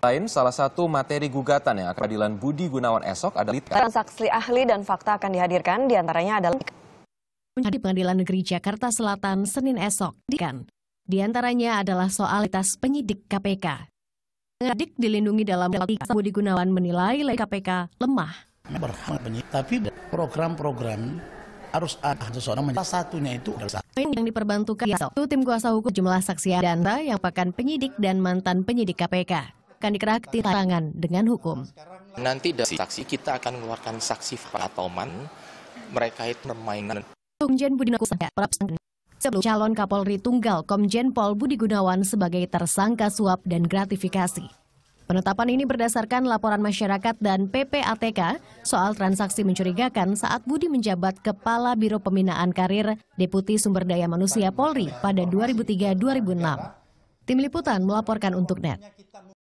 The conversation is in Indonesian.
lain, salah satu materi gugatan yang akan pengadilan Budi Gunawan esok adalah transaksi ahli dan fakta akan dihadirkan, diantaranya adalah di Pengadilan Negeri Jakarta Selatan Senin esok. Di antaranya adalah soalitas penyidik KPK. Penyidik dilindungi dalam tiga Budi Gunawan menilai KPK lemah. tapi program-program harus ada seseorang salah satunya itu adalah yang diperbantukan itu tim kuasa hukum jumlah saksi dan yang pakan penyidik dan mantan penyidik KPK akan dikerak tangan dengan hukum. Nanti dari saksi kita akan mengeluarkan saksi man mereka itu permainan. Komjen Budi sebelum calon Kapolri Tunggal Komjen Pol Budi Gunawan sebagai tersangka suap dan gratifikasi. Penetapan ini berdasarkan laporan masyarakat dan PPATK soal transaksi mencurigakan saat Budi menjabat Kepala Biro Pembinaan Karir Deputi Sumber Daya Manusia Polri pada 2003-2006. Tim Liputan melaporkan untuk NET.